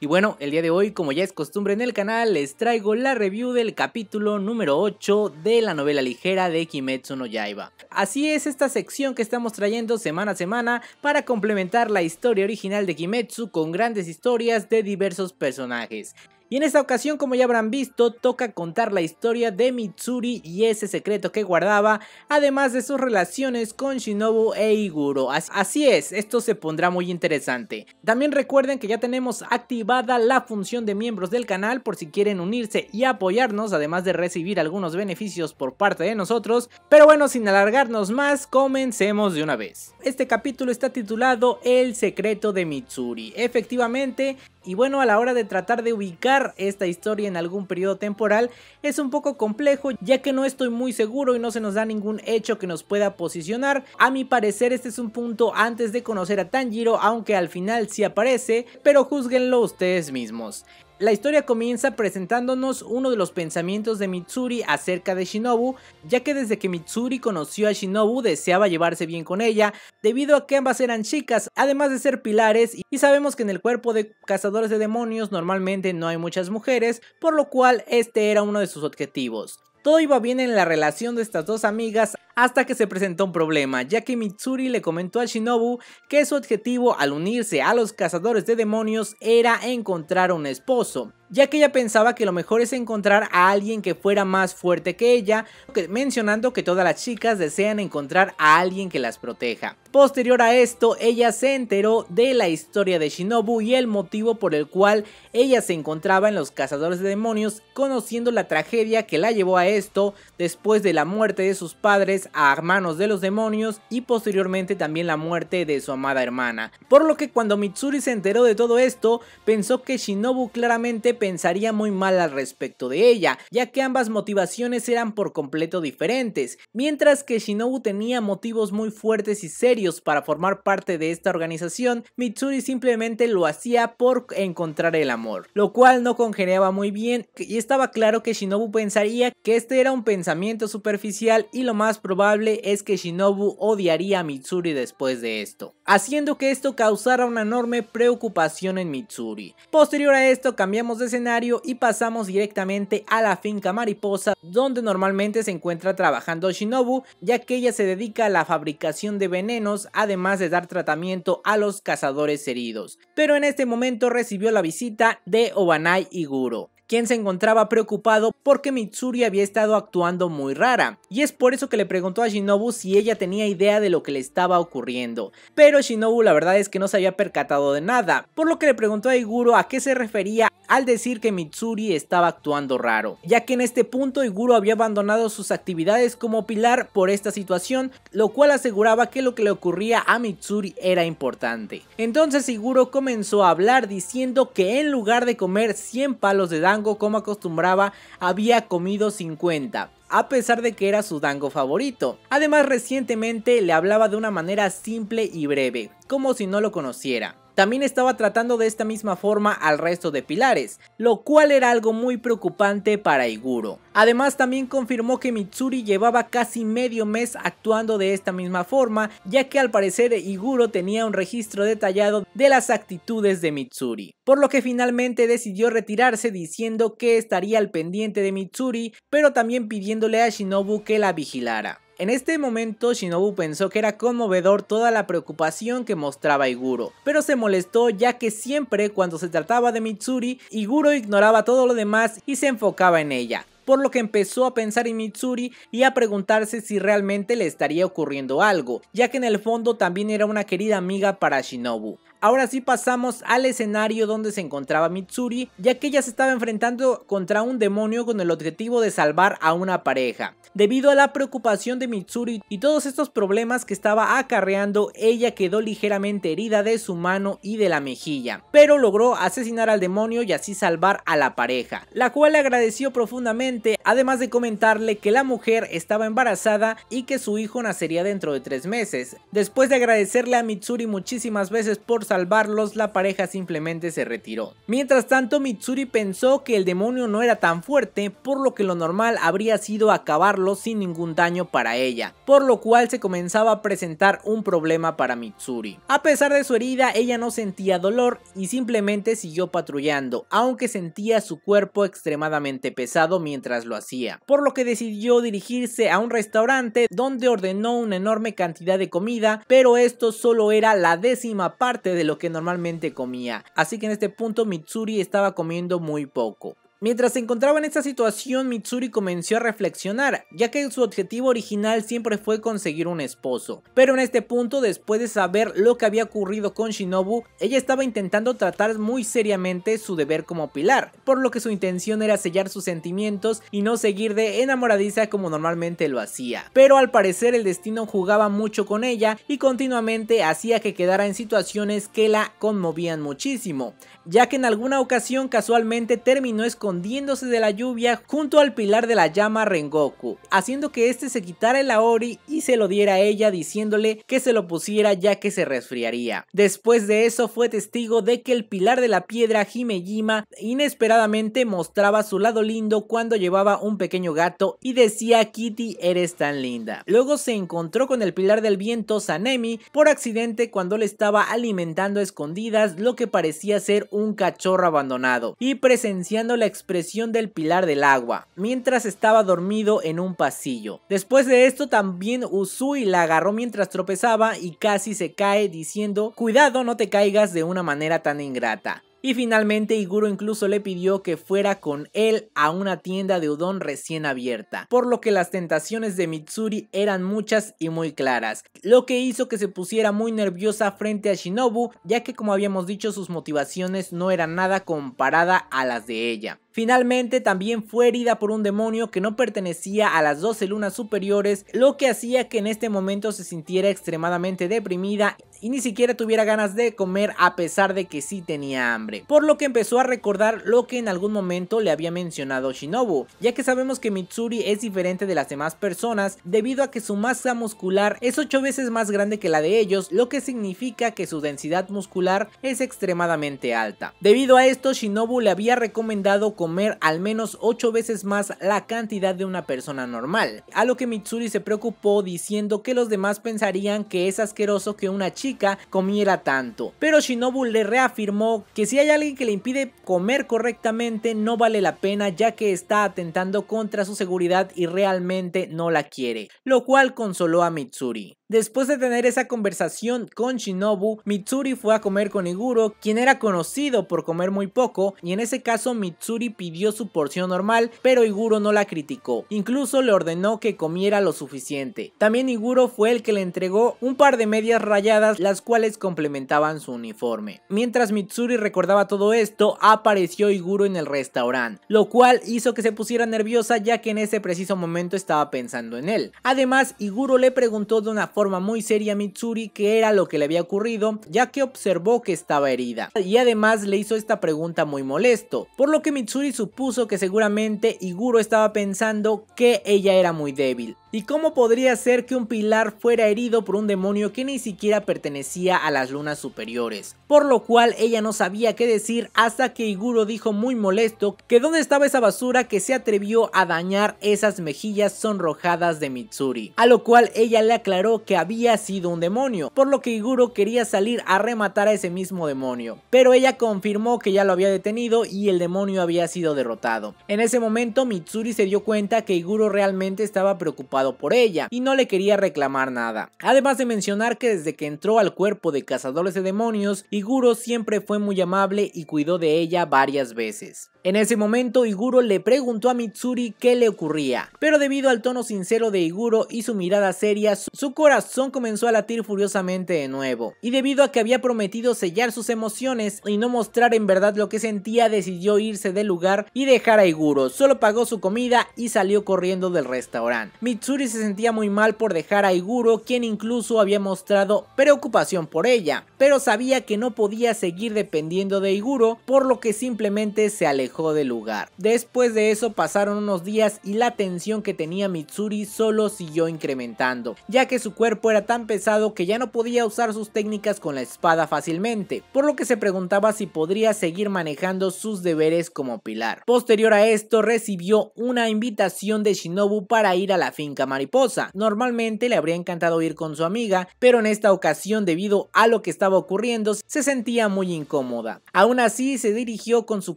Y bueno, el día de hoy, como ya es costumbre en el canal, les traigo la review del capítulo número 8 de la novela ligera de Kimetsu no Yaiba. Así es esta sección que estamos trayendo semana a semana para complementar la historia original de Kimetsu con grandes historias de diversos personajes. Y en esta ocasión, como ya habrán visto, toca contar la historia de Mitsuri y ese secreto que guardaba, además de sus relaciones con Shinobu e Iguro. Así es, esto se pondrá muy interesante. También recuerden que ya tenemos activado la función de miembros del canal por si quieren unirse y apoyarnos, además de recibir algunos beneficios por parte de nosotros. Pero bueno, sin alargarnos más, comencemos de una vez. Este capítulo está titulado El secreto de Mitsuri. Efectivamente, y bueno, a la hora de tratar de ubicar esta historia en algún periodo temporal es un poco complejo ya que no estoy muy seguro y no se nos da ningún hecho que nos pueda posicionar. A mi parecer este es un punto antes de conocer a Tanjiro aunque al final sí aparece, pero juzguenlo ustedes mismos. La historia comienza presentándonos uno de los pensamientos de Mitsuri acerca de Shinobu, ya que desde que Mitsuri conoció a Shinobu deseaba llevarse bien con ella, debido a que ambas eran chicas, además de ser pilares, y sabemos que en el cuerpo de cazadores de demonios normalmente no hay muchas mujeres, por lo cual este era uno de sus objetivos. Todo iba bien en la relación de estas dos amigas hasta que se presentó un problema, ya que Mitsuri le comentó a Shinobu que su objetivo al unirse a los cazadores de demonios era encontrar un esposo ya que ella pensaba que lo mejor es encontrar a alguien que fuera más fuerte que ella, mencionando que todas las chicas desean encontrar a alguien que las proteja. Posterior a esto, ella se enteró de la historia de Shinobu y el motivo por el cual ella se encontraba en los cazadores de demonios, conociendo la tragedia que la llevó a esto después de la muerte de sus padres a hermanos de los demonios y posteriormente también la muerte de su amada hermana. Por lo que cuando Mitsuri se enteró de todo esto, pensó que Shinobu claramente pensaría muy mal al respecto de ella, ya que ambas motivaciones eran por completo diferentes, mientras que Shinobu tenía motivos muy fuertes y serios para formar parte de esta organización, Mitsuri simplemente lo hacía por encontrar el amor, lo cual no congeniaba muy bien y estaba claro que Shinobu pensaría que este era un pensamiento superficial y lo más probable es que Shinobu odiaría a Mitsuri después de esto haciendo que esto causara una enorme preocupación en Mitsuri. Posterior a esto cambiamos de escenario y pasamos directamente a la finca mariposa donde normalmente se encuentra trabajando Shinobu ya que ella se dedica a la fabricación de venenos además de dar tratamiento a los cazadores heridos. Pero en este momento recibió la visita de Obanai Iguro quien se encontraba preocupado porque Mitsuri había estado actuando muy rara, y es por eso que le preguntó a Shinobu si ella tenía idea de lo que le estaba ocurriendo, pero Shinobu la verdad es que no se había percatado de nada, por lo que le preguntó a Iguro a qué se refería al decir que Mitsuri estaba actuando raro, ya que en este punto Iguro había abandonado sus actividades como pilar por esta situación, lo cual aseguraba que lo que le ocurría a Mitsuri era importante. Entonces Iguro comenzó a hablar diciendo que en lugar de comer 100 palos de dango como acostumbraba había comido 50 a pesar de que era su dango favorito. Además recientemente le hablaba de una manera simple y breve, como si no lo conociera también estaba tratando de esta misma forma al resto de pilares, lo cual era algo muy preocupante para Iguro. Además también confirmó que Mitsuri llevaba casi medio mes actuando de esta misma forma, ya que al parecer Iguro tenía un registro detallado de las actitudes de Mitsuri, por lo que finalmente decidió retirarse diciendo que estaría al pendiente de Mitsuri, pero también pidiéndole a Shinobu que la vigilara. En este momento Shinobu pensó que era conmovedor toda la preocupación que mostraba Iguro, pero se molestó ya que siempre cuando se trataba de Mitsuri, Iguro ignoraba todo lo demás y se enfocaba en ella, por lo que empezó a pensar en Mitsuri y a preguntarse si realmente le estaría ocurriendo algo, ya que en el fondo también era una querida amiga para Shinobu. Ahora sí pasamos al escenario donde se encontraba Mitsuri, ya que ella se estaba enfrentando contra un demonio con el objetivo de salvar a una pareja. Debido a la preocupación de Mitsuri y todos estos problemas que estaba acarreando, ella quedó ligeramente herida de su mano y de la mejilla, pero logró asesinar al demonio y así salvar a la pareja, la cual le agradeció profundamente, además de comentarle que la mujer estaba embarazada y que su hijo nacería dentro de tres meses. Después de agradecerle a Mitsuri muchísimas veces por salvarlos, la pareja simplemente se retiró. Mientras tanto, Mitsuri pensó que el demonio no era tan fuerte, por lo que lo normal habría sido acabarlo sin ningún daño para ella, por lo cual se comenzaba a presentar un problema para Mitsuri. A pesar de su herida, ella no sentía dolor y simplemente siguió patrullando, aunque sentía su cuerpo extremadamente pesado mientras lo hacía, por lo que decidió dirigirse a un restaurante donde ordenó una enorme cantidad de comida, pero esto solo era la décima parte de lo que normalmente comía, así que en este punto Mitsuri estaba comiendo muy poco. Mientras se encontraba en esta situación, Mitsuri comenzó a reflexionar, ya que su objetivo original siempre fue conseguir un esposo. Pero en este punto, después de saber lo que había ocurrido con Shinobu, ella estaba intentando tratar muy seriamente su deber como pilar, por lo que su intención era sellar sus sentimientos y no seguir de enamoradiza como normalmente lo hacía. Pero al parecer el destino jugaba mucho con ella y continuamente hacía que quedara en situaciones que la conmovían muchísimo, ya que en alguna ocasión casualmente terminó escondiendo escondiéndose de la lluvia junto al pilar de la llama Rengoku, haciendo que este se quitara el Aori y se lo diera a ella diciéndole que se lo pusiera ya que se resfriaría. Después de eso fue testigo de que el pilar de la piedra Himejima inesperadamente mostraba su lado lindo cuando llevaba un pequeño gato y decía Kitty eres tan linda. Luego se encontró con el pilar del viento Sanemi por accidente cuando le estaba alimentando escondidas lo que parecía ser un cachorro abandonado y presenciando la experiencia expresión del pilar del agua, mientras estaba dormido en un pasillo. Después de esto también Usui la agarró mientras tropezaba y casi se cae diciendo cuidado no te caigas de una manera tan ingrata. Y finalmente Iguro incluso le pidió que fuera con él a una tienda de udon recién abierta, por lo que las tentaciones de Mitsuri eran muchas y muy claras, lo que hizo que se pusiera muy nerviosa frente a Shinobu, ya que como habíamos dicho sus motivaciones no eran nada comparada a las de ella. Finalmente también fue herida por un demonio que no pertenecía a las 12 lunas superiores, lo que hacía que en este momento se sintiera extremadamente deprimida y ni siquiera tuviera ganas de comer a pesar de que sí tenía hambre, por lo que empezó a recordar lo que en algún momento le había mencionado Shinobu, ya que sabemos que Mitsuri es diferente de las demás personas debido a que su masa muscular es 8 veces más grande que la de ellos, lo que significa que su densidad muscular es extremadamente alta. Debido a esto, Shinobu le había recomendado comer al menos 8 veces más la cantidad de una persona normal. A lo que Mitsuri se preocupó diciendo que los demás pensarían que es asqueroso que una chica comiera tanto. Pero Shinobu le reafirmó que si hay alguien que le impide comer correctamente no vale la pena ya que está atentando contra su seguridad y realmente no la quiere, lo cual consoló a Mitsuri. Después de tener esa conversación con Shinobu, Mitsuri fue a comer con Iguro, quien era conocido por comer muy poco, y en ese caso Mitsuri pidió su porción normal, pero Iguro no la criticó, incluso le ordenó que comiera lo suficiente. También Iguro fue el que le entregó un par de medias rayadas, las cuales complementaban su uniforme. Mientras Mitsuri recordaba todo esto, apareció Iguro en el restaurante, lo cual hizo que se pusiera nerviosa ya que en ese preciso momento estaba pensando en él. Además, Iguro le preguntó de una forma muy seria Mitsuri que era lo que le había ocurrido, ya que observó que estaba herida. Y además le hizo esta pregunta muy molesto, por lo que Mitsuri supuso que seguramente Iguro estaba pensando que ella era muy débil. ¿Y cómo podría ser que un pilar fuera herido por un demonio que ni siquiera pertenecía a las lunas superiores? Por lo cual ella no sabía qué decir hasta que Iguro dijo muy molesto que dónde estaba esa basura que se atrevió a dañar esas mejillas sonrojadas de Mitsuri. A lo cual ella le aclaró que había sido un demonio, por lo que Iguro quería salir a rematar a ese mismo demonio. Pero ella confirmó que ya lo había detenido y el demonio había sido derrotado. En ese momento Mitsuri se dio cuenta que Iguro realmente estaba preocupado por ella y no le quería reclamar nada. Además de mencionar que desde que entró al cuerpo de cazadores de demonios, Iguro siempre fue muy amable y cuidó de ella varias veces. En ese momento Iguro le preguntó a Mitsuri qué le ocurría, pero debido al tono sincero de Iguro y su mirada seria, su corazón comenzó a latir furiosamente de nuevo, y debido a que había prometido sellar sus emociones y no mostrar en verdad lo que sentía, decidió irse del lugar y dejar a Iguro, solo pagó su comida y salió corriendo del restaurante. Mitsuri Mitsuri se sentía muy mal por dejar a Iguro, quien incluso había mostrado preocupación por ella, pero sabía que no podía seguir dependiendo de Iguro, por lo que simplemente se alejó del lugar. Después de eso pasaron unos días y la tensión que tenía Mitsuri solo siguió incrementando, ya que su cuerpo era tan pesado que ya no podía usar sus técnicas con la espada fácilmente, por lo que se preguntaba si podría seguir manejando sus deberes como pilar. Posterior a esto recibió una invitación de Shinobu para ir a la fin Mariposa. Normalmente le habría encantado ir con su amiga, pero en esta ocasión debido a lo que estaba ocurriendo se sentía muy incómoda. Aún así se dirigió con su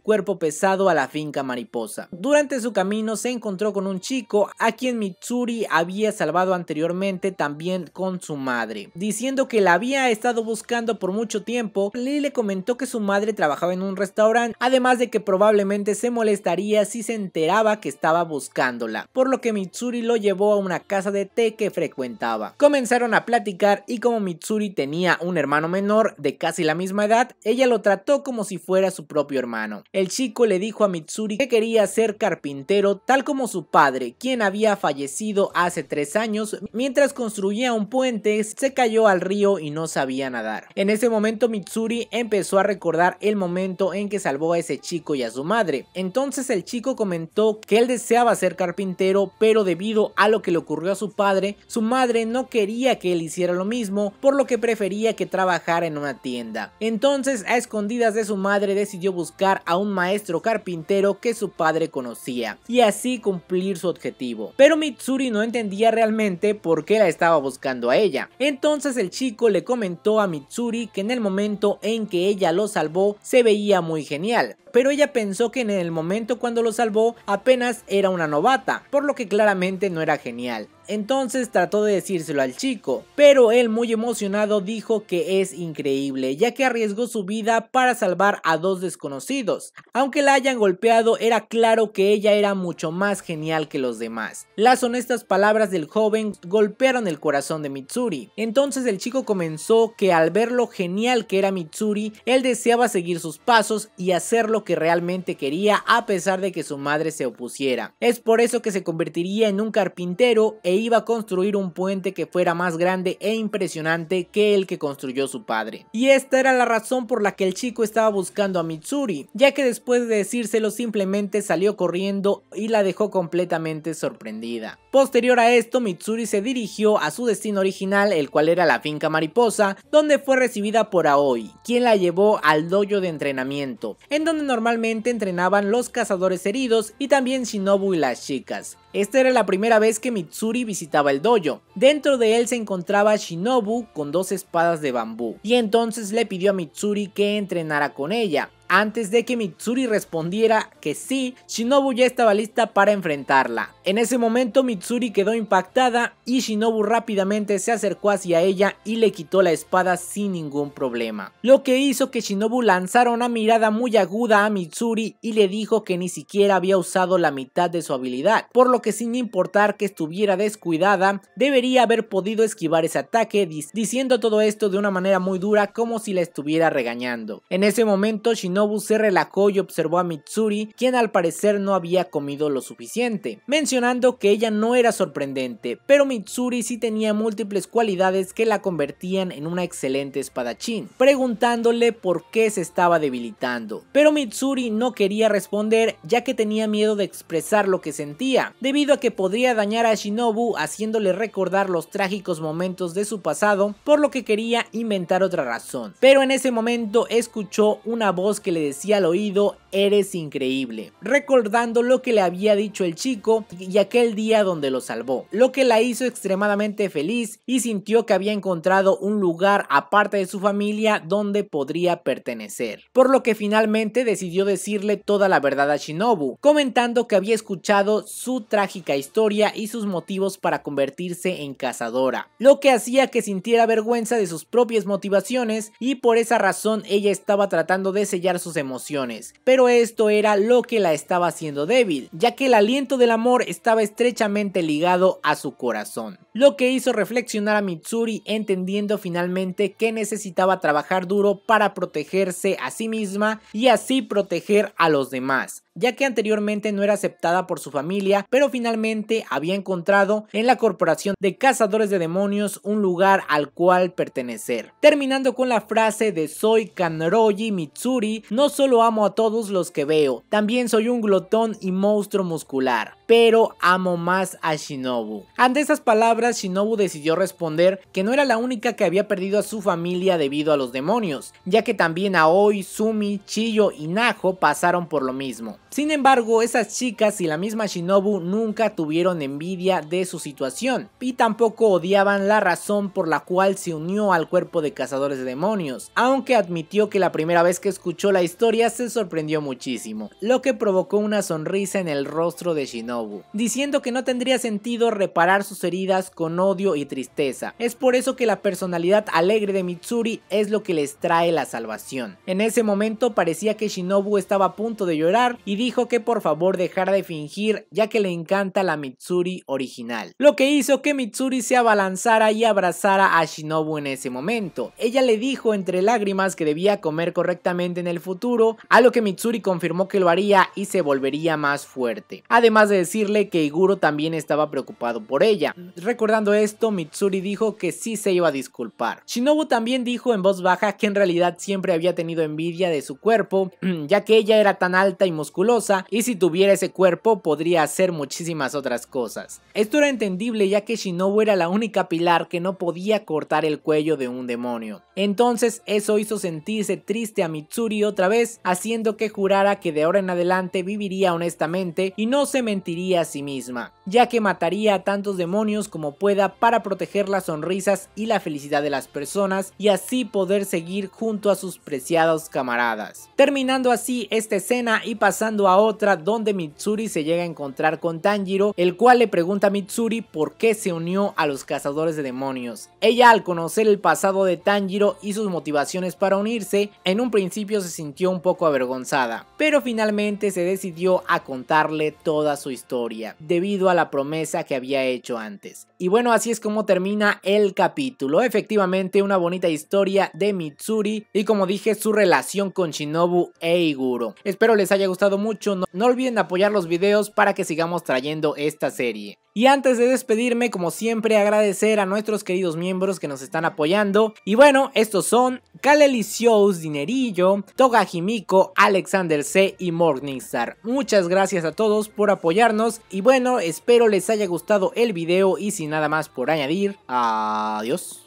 cuerpo pesado a la finca Mariposa. Durante su camino se encontró con un chico a quien Mitsuri había salvado anteriormente también con su madre. Diciendo que la había estado buscando por mucho tiempo, Lee le comentó que su madre trabajaba en un restaurante, además de que probablemente se molestaría si se enteraba que estaba buscándola, por lo que Mitsuri lo llevó a una casa de té que frecuentaba. Comenzaron a platicar y como Mitsuri tenía un hermano menor de casi la misma edad, ella lo trató como si fuera su propio hermano. El chico le dijo a Mitsuri que quería ser carpintero tal como su padre, quien había fallecido hace tres años mientras construía un puente, se cayó al río y no sabía nadar. En ese momento Mitsuri empezó a recordar el momento en que salvó a ese chico y a su madre. Entonces el chico comentó que él deseaba ser carpintero, pero debido a lo que le ocurrió a su padre, su madre no quería que él hiciera lo mismo, por lo que prefería que trabajara en una tienda. Entonces, a escondidas de su madre, decidió buscar a un maestro carpintero que su padre conocía, y así cumplir su objetivo. Pero Mitsuri no entendía realmente por qué la estaba buscando a ella. Entonces el chico le comentó a Mitsuri que en el momento en que ella lo salvó, se veía muy genial, pero ella pensó que en el momento cuando lo salvó apenas era una novata, por lo que claramente no era genial genial. Entonces trató de decírselo al chico, pero él muy emocionado dijo que es increíble, ya que arriesgó su vida para salvar a dos desconocidos. Aunque la hayan golpeado, era claro que ella era mucho más genial que los demás. Las honestas palabras del joven golpearon el corazón de Mitsuri. Entonces el chico comenzó que al ver lo genial que era Mitsuri, él deseaba seguir sus pasos y hacer lo que realmente quería a pesar de que su madre se opusiera. Es por eso que se convertiría en un carpintero e iba a construir un puente que fuera más grande e impresionante que el que construyó su padre. Y esta era la razón por la que el chico estaba buscando a Mitsuri, ya que después de decírselo simplemente salió corriendo y la dejó completamente sorprendida. Posterior a esto, Mitsuri se dirigió a su destino original, el cual era la finca mariposa, donde fue recibida por Aoi, quien la llevó al dojo de entrenamiento, en donde normalmente entrenaban los cazadores heridos y también Shinobu y las chicas. Esta era la primera vez que Mitsuri visitaba el dojo. Dentro de él se encontraba Shinobu con dos espadas de bambú y entonces le pidió a Mitsuri que entrenara con ella. Antes de que Mitsuri respondiera que sí, Shinobu ya estaba lista para enfrentarla. En ese momento Mitsuri quedó impactada y Shinobu rápidamente se acercó hacia ella y le quitó la espada sin ningún problema. Lo que hizo que Shinobu lanzara una mirada muy aguda a Mitsuri y le dijo que ni siquiera había usado la mitad de su habilidad, por lo que sin importar que estuviera descuidada, debería haber podido esquivar ese ataque diciendo todo esto de una manera muy dura como si la estuviera regañando. En ese momento Shinobu Shinobu se relajó y observó a Mitsuri, quien al parecer no había comido lo suficiente, mencionando que ella no era sorprendente, pero Mitsuri sí tenía múltiples cualidades que la convertían en una excelente espadachín, preguntándole por qué se estaba debilitando. Pero Mitsuri no quería responder ya que tenía miedo de expresar lo que sentía, debido a que podría dañar a Shinobu haciéndole recordar los trágicos momentos de su pasado, por lo que quería inventar otra razón. Pero en ese momento escuchó una voz que que le decía al oído eres increíble, recordando lo que le había dicho el chico y aquel día donde lo salvó, lo que la hizo extremadamente feliz y sintió que había encontrado un lugar aparte de su familia donde podría pertenecer, por lo que finalmente decidió decirle toda la verdad a Shinobu, comentando que había escuchado su trágica historia y sus motivos para convertirse en cazadora, lo que hacía que sintiera vergüenza de sus propias motivaciones y por esa razón ella estaba tratando de sellar sus emociones, esto era lo que la estaba haciendo débil, ya que el aliento del amor estaba estrechamente ligado a su corazón. Lo que hizo reflexionar a Mitsuri entendiendo finalmente que necesitaba trabajar duro para protegerse a sí misma y así proteger a los demás ya que anteriormente no era aceptada por su familia, pero finalmente había encontrado en la corporación de cazadores de demonios un lugar al cual pertenecer. Terminando con la frase de soy Kanroji Mitsuri, no solo amo a todos, los que veo. También soy un glotón y monstruo muscular, pero amo más a Shinobu. Ante esas palabras, Shinobu decidió responder que no era la única que había perdido a su familia debido a los demonios, ya que también Aoi, Sumi, Chiyo y Naho pasaron por lo mismo. Sin embargo, esas chicas y la misma Shinobu nunca tuvieron envidia de su situación y tampoco odiaban la razón por la cual se unió al cuerpo de cazadores de demonios, aunque admitió que la primera vez que escuchó la historia se sorprendió muchísimo, lo que provocó una sonrisa en el rostro de Shinobu, diciendo que no tendría sentido reparar sus heridas con odio y tristeza. Es por eso que la personalidad alegre de Mitsuri es lo que les trae la salvación. En ese momento parecía que Shinobu estaba a punto de llorar y dijo que por favor dejara de fingir ya que le encanta la Mitsuri original, lo que hizo que Mitsuri se abalanzara y abrazara a Shinobu en ese momento. Ella le dijo entre lágrimas que debía comer correctamente en el futuro, a lo que Mitsuri confirmó que lo haría y se volvería más fuerte. Además de decirle que Iguro también estaba preocupado por ella. Recordando esto, Mitsuri dijo que sí se iba a disculpar. Shinobu también dijo en voz baja que en realidad siempre había tenido envidia de su cuerpo, ya que ella era tan alta y musculosa, y si tuviera ese cuerpo podría hacer muchísimas otras cosas. Esto era entendible ya que Shinobu era la única pilar que no podía cortar el cuello de un demonio. Entonces eso hizo sentirse triste a Mitsuri otra vez, haciendo que jurara que de ahora en adelante viviría honestamente y no se mentiría a sí misma, ya que mataría a tantos demonios como pueda para proteger las sonrisas y la felicidad de las personas y así poder seguir junto a sus preciados camaradas. Terminando así esta escena y pasando a otra donde Mitsuri se llega a encontrar con Tanjiro, el cual le pregunta a Mitsuri por qué se unió a los cazadores de demonios. Ella al conocer el pasado de Tanjiro y sus motivaciones para unirse, en un principio se sintió un poco avergonzada pero finalmente se decidió a contarle toda su historia, debido a la promesa que había hecho antes. Y bueno, así es como termina el capítulo, efectivamente una bonita historia de Mitsuri y como dije su relación con Shinobu e Iguro. Espero les haya gustado mucho, no, olviden apoyar los videos para que sigamos trayendo esta serie. Y antes de despedirme, como siempre, agradecer a nuestros queridos miembros que nos están apoyando. Y bueno, estos son Kalelicious Dinerillo, Togajimiko, Alexander del C y Morningstar. Muchas gracias a todos por apoyarnos y bueno, espero les haya gustado el video y sin nada más por añadir, adiós.